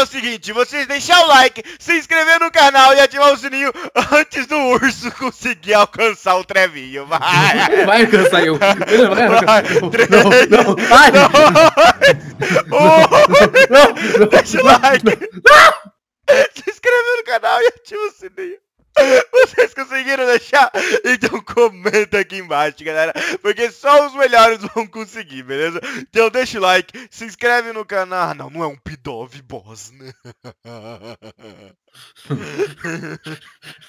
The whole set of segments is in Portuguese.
É o seguinte: vocês deixar o like, se inscrever no canal e ativar o sininho antes do urso conseguir alcançar o trevinho. Vai! vai alcançar eu! vai Três, não, não, vai! Dois, não, não, deixa o like! Não, não. Se inscrever no canal e ativa o sininho! Vocês conseguiram deixar? Então comenta aqui embaixo, galera, porque só os melhores vão conseguir, beleza? Então deixa o like, se inscreve no canal. Ah, não, não é um Pidove Boss, né?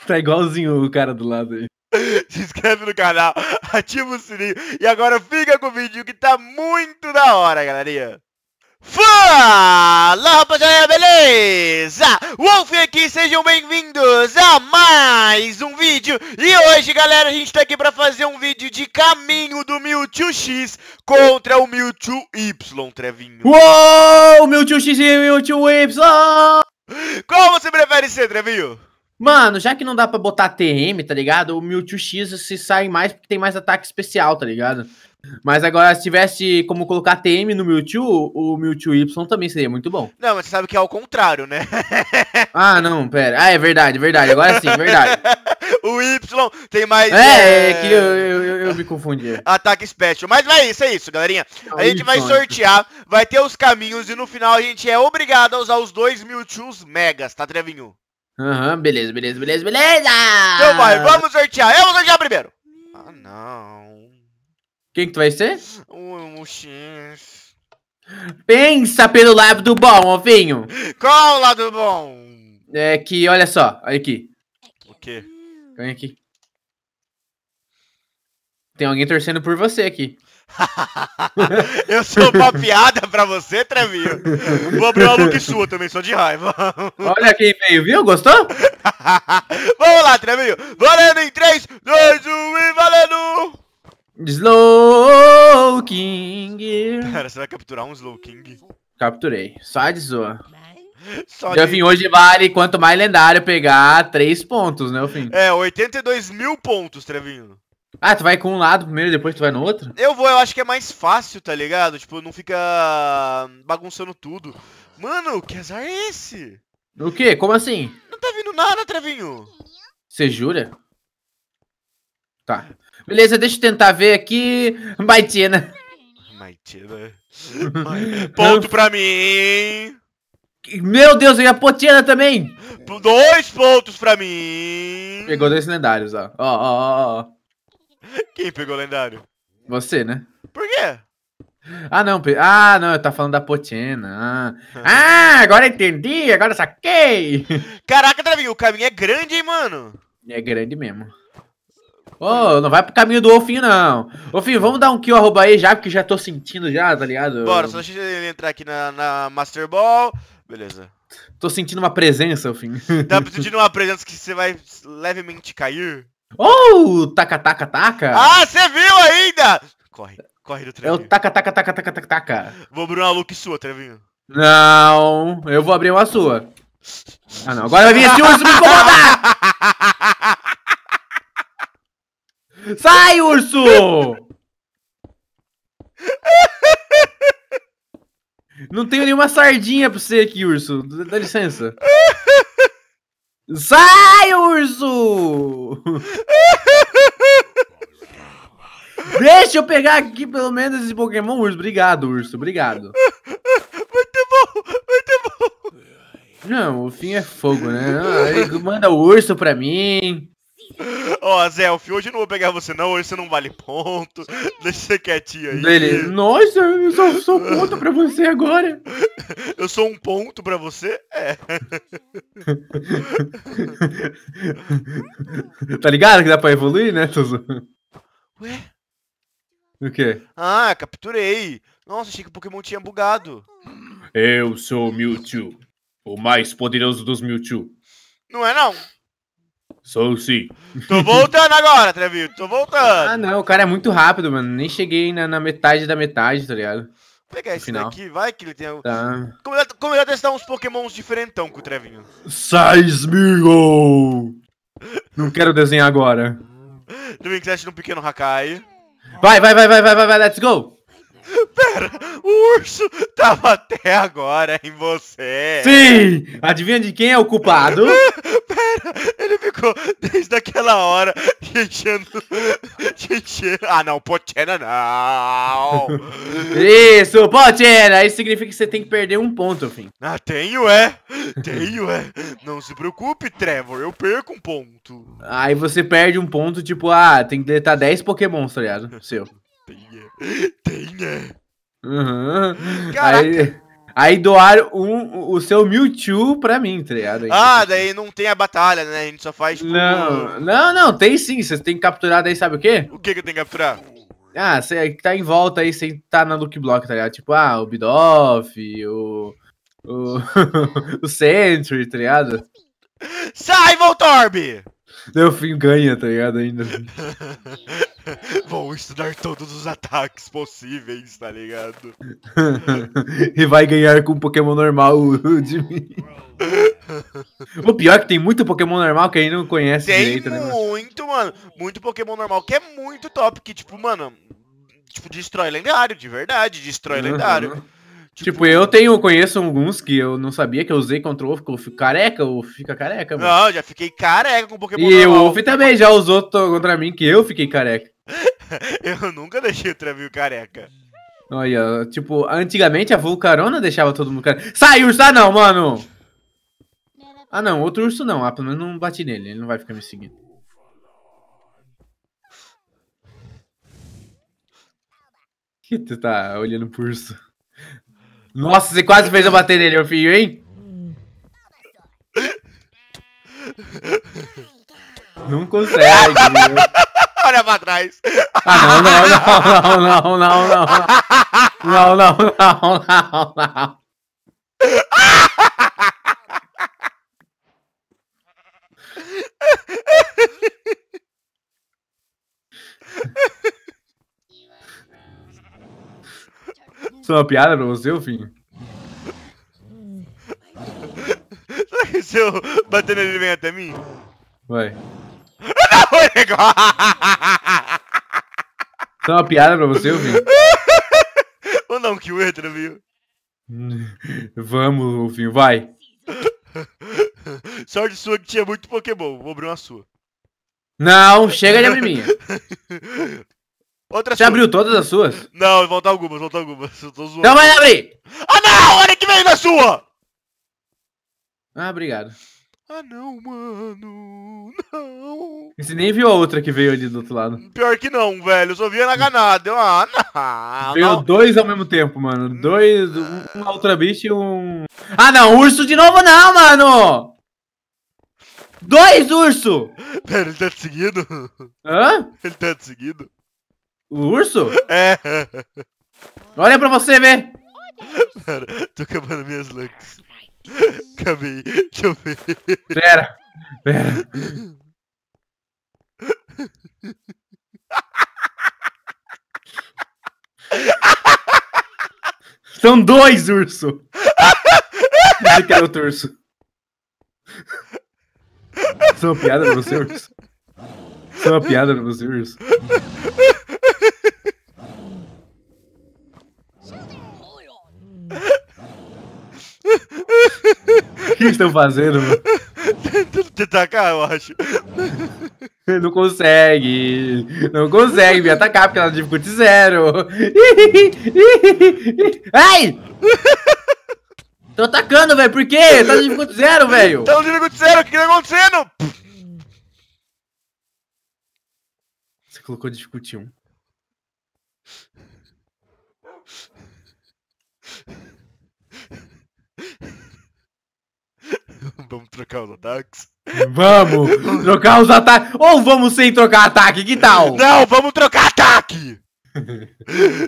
tá igualzinho o cara do lado aí. Se inscreve no canal, ativa o sininho e agora fica com o vídeo que tá muito da hora, galerinha. Fala rapaziada, beleza? Wolf aqui, sejam bem-vindos a mais um vídeo E hoje galera, a gente tá aqui pra fazer um vídeo de caminho do Mewtwo X Contra o Mewtwo Y, Trevinho Uou, Mewtwo X e Mewtwo Y Qual você prefere ser, Trevinho? Mano, já que não dá para botar TM, tá ligado? O Mewtwo X se sai mais porque tem mais ataque especial, tá ligado? Mas agora, se tivesse como colocar TM no Mewtwo, o Mewtwo Y também seria muito bom. Não, mas você sabe que é ao contrário, né? ah, não, pera. Ah, é verdade, verdade. Agora sim, verdade. o Y tem mais. É, é... é que eu, eu, eu, eu, me confundi. Ataque special. Mas vai isso, é isso, galerinha. a gente vai sortear, vai ter os caminhos e no final a gente é obrigado a usar os dois Mewtwo's Megas, tá, Trevinho? Aham, uhum, beleza, beleza, beleza, beleza! Então vai, vamos sortear. Eu vou sortear primeiro. Ah, não. Quem que tu vai ser? O, o X. Pensa pelo lado do bom, Ovinho. Qual o lado bom? É que, olha só, olha aqui. O quê? Vem aqui. Tem alguém torcendo por você aqui. eu sou uma piada pra você, Trevinho. Vou abrir uma look sua também, sou de raiva. Olha quem veio, viu? Gostou? Vamos lá, Trevinho. Valendo em 3, 2, 1 e valendo! Slow King. Cara, você vai capturar um Slow King? Capturei. Só de zoa. Só Já vim hoje vale, quanto mais lendário pegar, 3 pontos, né, Fim? É, 82 mil pontos, Trevinho. Ah, tu vai com um lado primeiro depois tu vai no outro? Eu vou, eu acho que é mais fácil, tá ligado? Tipo, não fica bagunçando tudo. Mano, que azar é esse? O quê? Como assim? Não tá vindo nada, Trevinho. Você jura? Tá. Beleza, deixa eu tentar ver aqui. Maitina. Maitina. Né? Né? Ponto pra mim. Meu Deus, eu ia potina né, também. Dois pontos pra mim. Pegou dois lendários, ó. Ó, ó, ó. ó. Quem pegou o lendário? Você, né? Por quê? Ah, não. Ah, não, eu tava falando da Potina. Ah, ah agora entendi, agora saquei. Caraca, Travinho, o caminho é grande, hein, mano? É grande mesmo. Ô, oh, não vai pro caminho do Wolfinho, não. Wolfinho, vamos dar um kill arroba aí já, porque já tô sentindo já, tá ligado? Bora, só deixa ele entrar aqui na, na Master Ball. Beleza. Tô sentindo uma presença, Wolfinho. Tá sentindo uma presença que você vai levemente cair? Oh, taca, taca, taca. Ah, você viu ainda? Corre, corre do Trevinho. É o taca, taca, taca, taca, taca, taca. Vou abrir uma look sua, Trevinho. Não, eu vou abrir uma sua. Ah, não. Agora vai vir esse urso me incomodar! Sai, urso! Não tenho nenhuma sardinha pra você aqui, urso. Dá licença. Sai, urso! Deixa eu pegar aqui pelo menos esse Pokémon, urso. Obrigado, urso. Obrigado. Muito bom, muito bom. Não, o fim é fogo, né? manda o urso pra mim. Ó, oh, Zelf, hoje eu não vou pegar você não, hoje você não vale ponto. Deixa você quietinho aí. Beleza. Nossa, eu sou, sou ponto pra você agora. Eu sou um ponto pra você? É. tá ligado que dá pra evoluir, né, Tuzu? Ué? O quê? Ah, capturei. Nossa, achei que o Pokémon tinha bugado. Eu sou o Mewtwo, o mais poderoso dos Mewtwo. Não é não. Sou sim. Tô voltando agora, Trevinho. Tô voltando. Ah, não. O cara é muito rápido, mano. Nem cheguei na, na metade da metade, tá ligado? Vou pegar esse Final. daqui, vai que ele tem. Algum... Tá. Como é, como é testar uns pokémons diferentão com o Trevinho? Seismigo! não quero desenhar agora. Trevinho, você acha um pequeno Hakai? Vai, vai, vai, vai, vai, vai, vai, let's go! Pera, o urso tava até agora em você. Sim! Adivinha de quem é o culpado? ele ficou desde aquela hora enchendo. enchendo. Ah, não, Pochena não. Isso, Pochena. Isso significa que você tem que perder um ponto, fim. Ah, tenho, é. Tenho, é. Não se preocupe, Trevor. Eu perco um ponto. Aí você perde um ponto, tipo, ah, tem que deletar 10 Pokémons, tá ligado? Seu. Tem, é. Tem, é. Uhum. Caraca. Aí... Aí doar um, o seu Mewtwo pra mim, tá ligado? Ah, tipo, daí não tem a batalha, né? A gente só faz. Tipo, não, um... não, não, tem sim. Você tem que capturar daí, sabe o quê? O que, que eu tenho que capturar? Ah, você é tá em volta aí sem tá na look block, tá ligado? Tipo, ah, o Bidoff, o. O, o Sentry, tá ligado? Sai, Voltorb! fim, ganha, tá ligado? Ainda. Vão estudar todos os ataques possíveis, tá ligado? e vai ganhar com um Pokémon normal de mim. o pior é que tem muito Pokémon normal que aí não conhece tem direito, né? Muito, mano. Muito Pokémon normal que é muito top. Que, tipo, mano, tipo, destrói lendário, de verdade, destrói uhum. lendário. Tipo, tipo, eu tenho, conheço alguns que eu não sabia que eu usei contra o Wolf, que eu fico careca, ou fica careca, mano. Não, já fiquei careca com Pokémon. E normal. o Wolf também já usou contra mim, que eu fiquei careca. Eu nunca deixei o Trevil careca. Olha, tipo, antigamente a Vulcarona deixava todo mundo careca. Sai, urso! Ah, não, mano! Ah, não, outro urso não. Ah, pelo menos não bati nele. Ele não vai ficar me seguindo. que tu tá olhando pro urso? Nossa, você quase fez eu bater nele, meu filho, hein? Não consegue, meu. Né? Olha pra trás. Ah, não, não, não, não, não, não, não. Não, não, não, não, não. Isso é uma piada pra você, ou fim? Se eu bater nele, ele vem até mim? Vai. Não, legal! Isso é uma piada pra você, Vinho? Ou não, que o entra, viu? Vamos, Rufinho, vai. Sorte sua que tinha muito Pokémon. Vou abrir uma sua. Não, chega de abrir minha. Outra Você sua. abriu todas as suas? Não, volta algumas, volta algumas. Eu tô zoando. Não vai abrir! Ah, não! Olha que veio da sua! Ah, obrigado. Ah, não, mano. Não. você nem viu a outra que veio ali do outro lado. Pior que não, velho. Eu só via na hum. ganada. Eu, ah, não. Veio não. dois ao mesmo tempo, mano. Hum, dois, é. uma outra bicha e um. Ah, não, urso de novo não, mano! Dois urso! Pera, ele tá te seguindo? Hã? Ele tá te seguindo? O urso? É. Olha pra você ver. Pera, tô acabando minhas lucks. Acabei, aí, deixa eu ver. Pera, pera. São dois urso. Dizer que era outro urso. Isso é uma piada pra você, urso? Isso é uma piada pra você, urso? O que estão fazendo, mano? Tentando te atacar, eu acho. Não consegue. Não consegue me atacar porque ela é dificuldade zero. Ai! Tô atacando, velho. Por quê? Tá de dificuldade zero, velho. Tá de dificuldade zero. O que tá acontecendo? Você colocou dificuldade 1. trocar os ataques? Vamos trocar os ataques. Ou vamos sem trocar ataque, que tal? Não, vamos trocar ataque!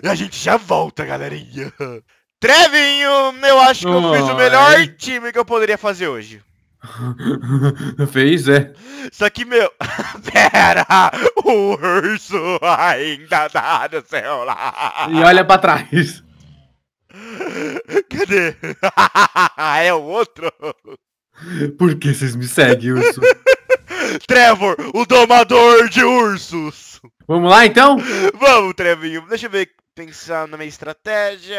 e a gente já volta, galerinha. Trevinho, eu acho que eu fiz o melhor time que eu poderia fazer hoje. Fez, é. Só que, meu. Pera! O urso ainda tá no celular. E olha pra trás. Cadê? é o outro? Por que vocês me seguem, urso? Trevor, o domador de ursos! Vamos lá então? Vamos, Trevinho. Deixa eu ver, pensar na minha estratégia.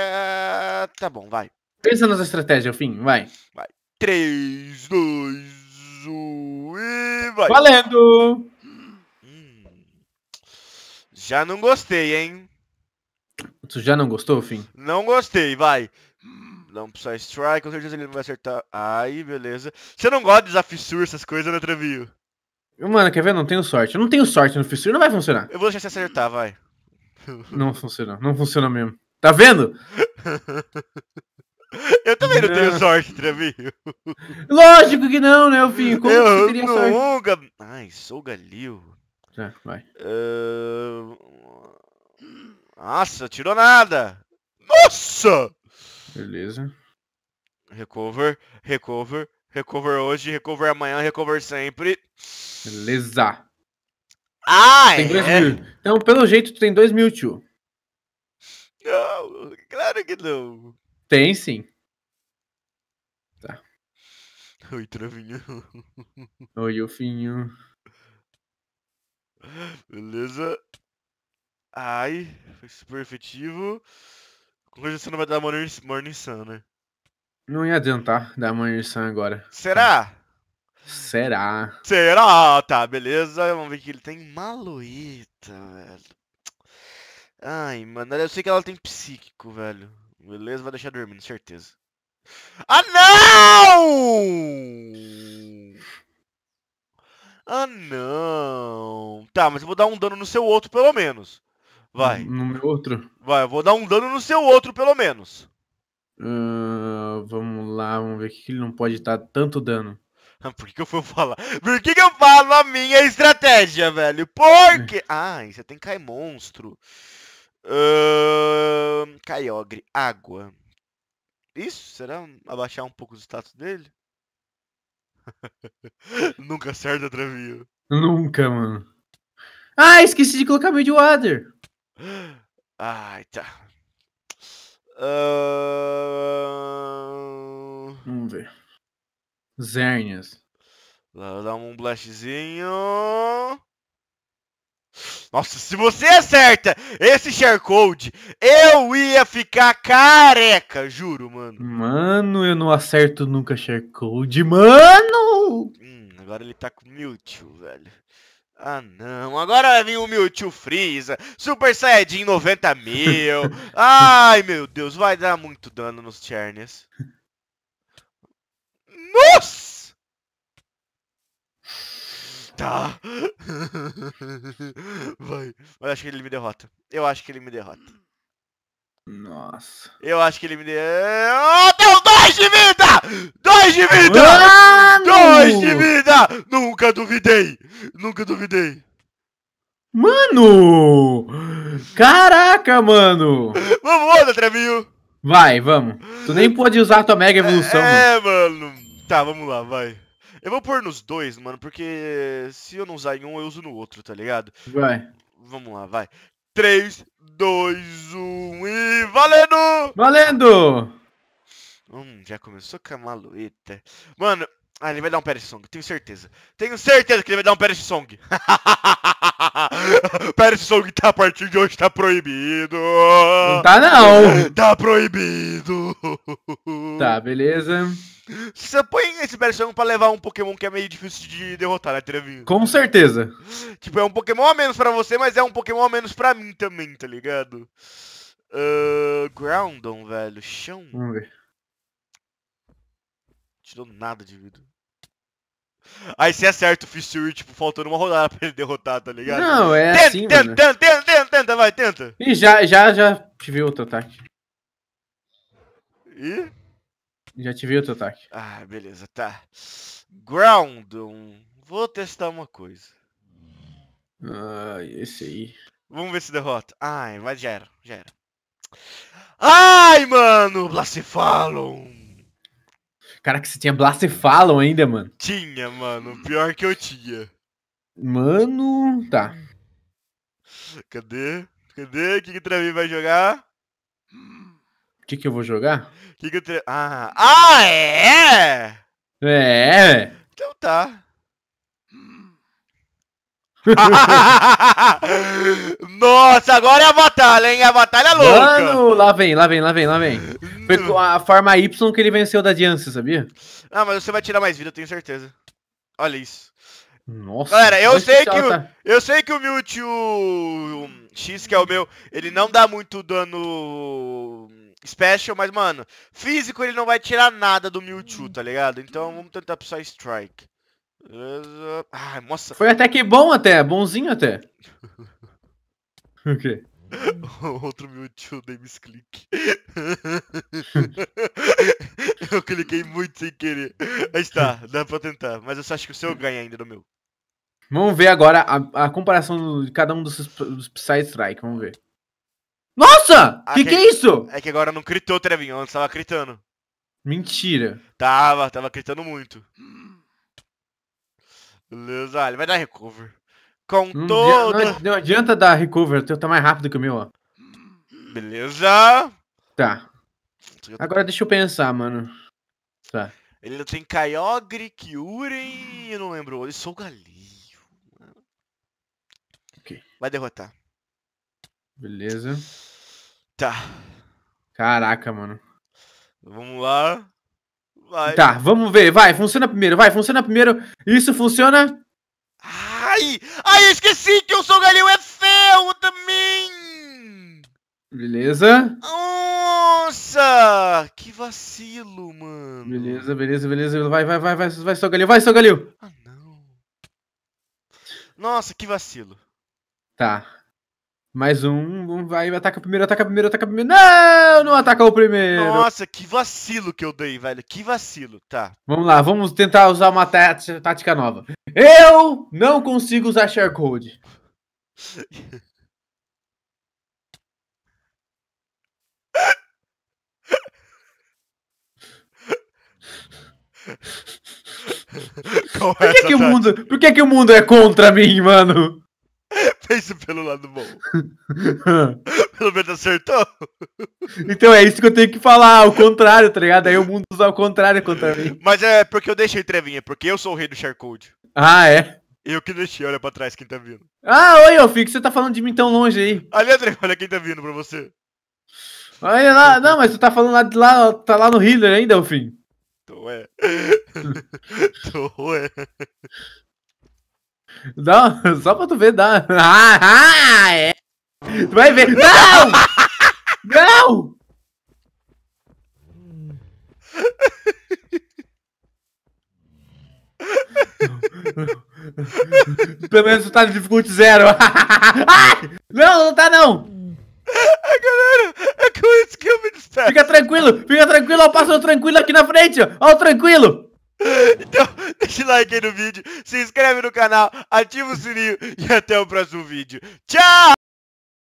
Tá bom, vai. Pensa na sua estratégia, fim, vai. Vai. 3, 2, 1 e vai. Valendo! Hum. Já não gostei, hein? Tu já não gostou, fim? Não gostei, vai. Dá um Psy Strike, com certeza ele não vai acertar. Aí, beleza. Você não gosta de usar fissura, essas coisas, né, Trevinho? Mano, quer ver? Não tenho sorte. Eu não tenho sorte no fissura, não vai funcionar. Eu vou deixar você acertar, vai. Não funciona, não funciona mesmo. Tá vendo? Eu também não, não tenho sorte, Trevinho. Lógico que não, né, Elfinho? Como eu você teria sorte? longa Ai, sou galil. Tá, vai. Uh... Nossa, tirou nada. Nossa! Beleza. Recover, recover, recover hoje, recover amanhã, recover sempre. Beleza. Ah, tem é? mil. Então, pelo jeito, tu tem dois mil, tio. Não, claro que não. Tem sim. Tá. Oi, Travinho. Oi, Ofinho. Beleza. Ai, foi super efetivo. Hoje você não vai dar Morning, morning Sun, né? Não ia adiantar dar Morning Sun agora. Será? Será? Será? Tá, beleza. Vamos ver que ele tem maluita, velho. Ai, mano, eu sei que ela tem psíquico, velho. Beleza, vai deixar dormindo, certeza. Ah, não! Ah, não. Tá, mas eu vou dar um dano no seu outro, pelo menos. Vai. No meu outro? Vai, eu vou dar um dano no seu outro, pelo menos. Uh, vamos lá, vamos ver o que ele não pode dar tanto dano. Por que, eu fui falar? Por que, que eu falo a minha estratégia, velho? Porque. É. Ah, você tem cai monstro. Uh... Caiogre, água. Isso? Será abaixar um pouco o status dele? Nunca acerta, Travinho. Nunca, mano. Ah, esqueci de colocar Midwater. Ai, tá. Uh... Vamos ver. Zernias. Dá um blastzinho. Nossa, se você acerta esse share code, eu ia ficar careca, juro, mano. Mano, eu não acerto nunca share code, mano! Hum, agora ele tá com Mewtwo, velho. Ah, não. Agora vai vir o Mewtwo Freeza, Super Saiyajin 90 mil. Ai, meu Deus, vai dar muito dano nos Chernias. Nossa! Tá. Vai. Mas acho que ele me derrota. Eu acho que ele me derrota. Nossa. Eu acho que ele me derrota. Oh, deu dois de vida! Dois de vida! Ah, dois! nunca duvidei! Nunca duvidei! Mano! Caraca, mano! Vamos, anda, Trevinho! Vai, vamos. Tu nem pode usar tua mega é, evolução. É, mano. mano. Tá, vamos lá, vai. Eu vou pôr nos dois, mano, porque se eu não usar em um, eu uso no outro, tá ligado? Vai. Vamos lá, vai. 3, 2, 1 e valendo! Valendo! Hum, já começou com a malueta. Mano, ah, ele vai dar um Paris Song, tenho certeza. Tenho certeza que ele vai dar um Paris Song. Paris Song tá a partir de hoje tá proibido. Não tá não. Tá proibido. Tá, beleza. Você põe esse Paris Song pra levar um Pokémon que é meio difícil de derrotar, né, Trevinho? Com certeza. Tipo, é um Pokémon a menos pra você, mas é um Pokémon a menos pra mim também, tá ligado? Uh, Groundon, velho. Chão. Vamos ver tirou nada de vida. Aí se acerta o Fissure, tipo, faltando uma rodada pra ele derrotar, tá ligado? Não, é tenta, assim, tenta, mano. Tenta, tenta, tenta, tenta, vai, tenta. Ih, já, já, já tive outro ataque. E? Já tive outro ataque. Ah, beleza, tá. ground Vou testar uma coisa. Ah, esse aí. Vamos ver se derrota. Ai, mas já era, já era. Ai, mano, Blacefalon. Cara, que você tinha Blacephalon ainda, mano. Tinha, mano. Pior que eu tinha. Mano, tá. Cadê? Cadê? O que, que o Travi vai jogar? O que, que eu vou jogar? Que que o tre... Ah! Ah, é! É! Então tá. Nossa, agora é a batalha, hein? A batalha é louca. Mano, lá vem, lá vem, lá vem, lá vem. Foi com a forma Y que ele venceu da Diance, sabia? Ah, mas você vai tirar mais vida, eu tenho certeza. Olha isso. Nossa. Galera, eu sei que, o, tá... eu sei que o Mewtwo X, que é o meu, ele não dá muito dano special, mas, mano, físico ele não vai tirar nada do Mewtwo, tá ligado? Então vamos tentar só strike. Ai, nossa. Foi até que bom até, bonzinho até. o quê? Outro Mewtwo Dames Click. eu cliquei muito sem querer. Mas tá, dá pra tentar. Mas eu acho que o seu ganha ainda do meu. Vamos ver agora a, a comparação de cada um dos, dos Psy Strike. Vamos ver. Nossa! Ah, que, que, que é, é isso? É que agora não critou, Trevinho. Antes tava critando. Mentira. Tava, tava critando muito. Beleza, ele vai dar recover. Com hum, todo. Não, não, adianta dar recover, o teu tá mais rápido que o meu, ó. Beleza. Tá. Agora deixa eu pensar, mano. Tá. Ele tem Kyogre, e eu não lembro. Ele sou Galio. Okay. Vai derrotar. Beleza. Tá. Caraca, mano. Vamos lá. Vai. Tá, vamos ver. Vai, funciona primeiro. Vai, funciona primeiro. Isso funciona. Ai! Ai, esqueci que o Sogalhão é ferro também! Beleza. Nossa! Que vacilo, mano. Beleza, beleza, beleza. Vai, vai, vai, vai, vai, Sogalhão. Vai, Sogalhão. Ah, não. Nossa, que vacilo. Tá. Mais um, um vai, ataca primeiro, ataca primeiro, ataca primeiro. Não, não ataca o primeiro. Nossa, que vacilo que eu dei, velho. Que vacilo, tá. Vamos lá, vamos tentar usar uma tá, tática, nova. Eu não consigo usar share code. É por que, que o mundo, por que, que o mundo é contra mim, mano? Pense pelo lado bom. pelo menos acertou. Então é isso que eu tenho que falar, o contrário, tá ligado? Aí o mundo usa o contrário contra mim. Mas é porque eu deixei trevinha, porque eu sou o rei do charcode. Ah, é? Eu que deixei, olha pra trás quem tá vindo. Ah, oi, ô que você tá falando de mim tão longe aí. Ali, André, olha quem tá vindo pra você. Olha lá, não, mas tu tá falando lá de lá, tá lá no healer ainda, ô filho. Tô, é. Tô, é. Dá, só pra tu ver, dá. Ah, ah, é. Tu vai ver. Não! Não! Pelo menos tu tá no dificuldade zero. Não, não tá não! galera, é com isso que eu me despeço. Fica tranquilo, fica tranquilo, passa o tranquilo aqui na frente, ó, ó o tranquilo. Então, deixa o like aí no vídeo, se inscreve no canal, ativa o sininho e até o próximo vídeo. Tchau!